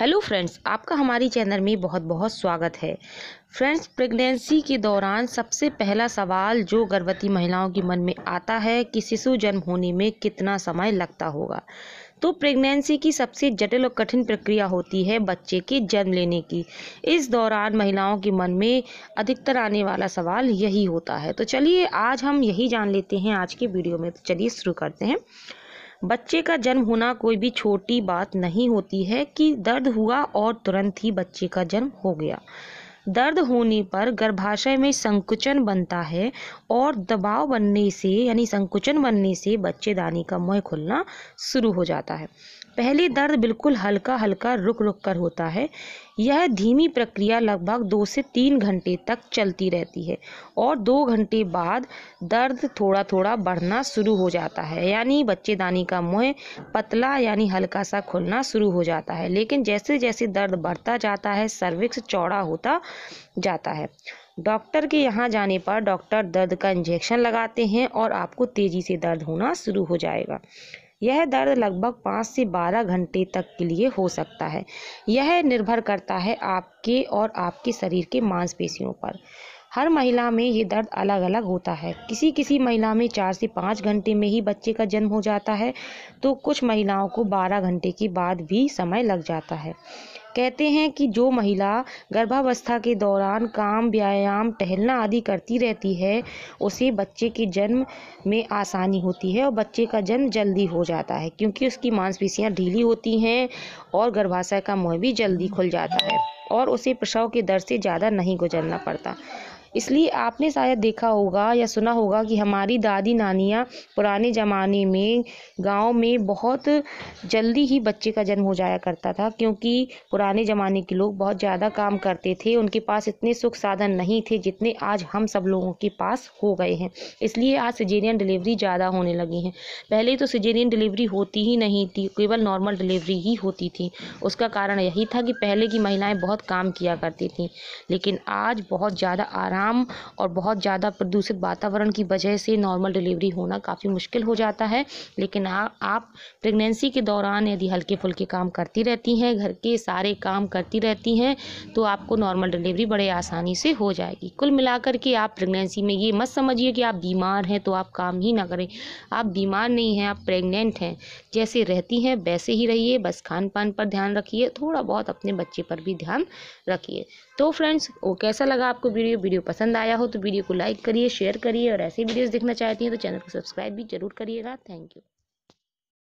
hello friends आपका हमारी channel में बहुत बहुत स्वागत है फ्रेंड्स प्रेगनेंसी के दौरान सबसे पहला सवाल जो गर्भवती महिलाओं के मन में आता है कि शिशु जन्म होने में कितना समय लगता होगा तो प्रेगनेंसी की सबसे जटिल और कठिन प्रक्रिया होती है बच्चे के जन्म लेने की इस दौरान महिलाओं के मन में अधिकतर आने वाला सवाल यही होता है तो चलिए आज हम यही जान लेते हैं आज के वीडियो में तो चलिए शुरू करते हैं बच्चे का जन्म होना कोई भी छोटी बात नहीं होती है कि दर्द हुआ और तुरंत ही बच्चे का जन्म हो गया दर्द होने पर गर्भाशय में संकुचन बनता है और दबाव बनने से यानी संकुचन बनने से बच्चेदानी का मुँह खुलना शुरू हो जाता है पहले दर्द बिल्कुल हल्का हल्का रुक रुक कर होता है यह धीमी प्रक्रिया लगभग दो से तीन घंटे तक चलती रहती है और दो घंटे बाद दर्द थोड़ा थोड़ा बढ़ना शुरू हो जाता है यानी बच्चेदानी का मुँह पतला यानी हल्का सा खुलना शुरू हो जाता है लेकिन जैसे जैसे दर्द बढ़ता जाता है सर्विक्स चौड़ा होता जाता है डॉक्टर के यहाँ जाने पर डॉक्टर दर्द का इंजेक्शन लगाते हैं और आपको तेज़ी से दर्द होना शुरू हो जाएगा यह दर्द लगभग पाँच से बारह घंटे तक के लिए हो सकता है यह निर्भर करता है आपके और आपके शरीर के मांसपेशियों पर हर महिला में ये दर्द अलग अलग होता है किसी किसी महिला में चार से पाँच घंटे में ही बच्चे का जन्म हो जाता है तो कुछ महिलाओं को बारह घंटे के बाद भी समय लग जाता है कहते हैं कि जो महिला गर्भावस्था के दौरान काम व्यायाम टहलना आदि करती रहती है उसे बच्चे के जन्म में आसानी होती है और बच्चे का जन्म जल्दी हो जाता है क्योंकि उसकी मांसपेशियाँ ढीली होती हैं और गर्भाशय का मुँह भी जल्दी खुल जाता है और उसे प्रसव के दर से ज़्यादा नहीं गुजरना पड़ता इसलिए आपने शायद देखा होगा या सुना होगा कि हमारी दादी नानियाँ पुराने ज़माने में गाँव में बहुत जल्दी ही बच्चे का जन्म हो जाया करता था क्योंकि पुराने ज़माने के लोग बहुत ज़्यादा काम करते थे उनके पास इतने सुख साधन नहीं थे जितने आज हम सब लोगों के पास हो गए हैं इसलिए आज सिजेरियन डिलीवरी ज़्यादा होने लगी हैं पहले तो सिजेरियन डिलीवरी होती ही नहीं थी केवल नॉर्मल डिलीवरी ही होती थी उसका कारण यही था कि पहले की महिलाएँ बहुत काम किया करती थीं लेकिन आज बहुत ज़्यादा आराम आराम और बहुत ज़्यादा प्रदूषित वातावरण की वजह से नॉर्मल डिलीवरी होना काफ़ी मुश्किल हो जाता है लेकिन आ, आप प्रेगनेंसी के दौरान यदि हल्के फुल्के काम करती रहती हैं घर के सारे काम करती रहती हैं तो आपको नॉर्मल डिलीवरी बड़े आसानी से हो जाएगी कुल मिलाकर के आप प्रेगनेंसी में ये मत समझिए कि आप बीमार हैं तो आप काम ही ना करें आप बीमार नहीं हैं आप प्रेग्नेंट हैं जैसे रहती हैं वैसे ही रहिए बस खान पान पर ध्यान रखिए थोड़ा बहुत अपने बच्चे पर भी ध्यान रखिए तो फ्रेंड्स वो कैसा लगा आपको वीडियो वीडियो पसंद आया हो तो वीडियो को लाइक करिए शेयर करिए और ऐसे वीडियोज़ देखना चाहती हैं तो चैनल को सब्सक्राइब भी जरूर करिएगा थैंक यू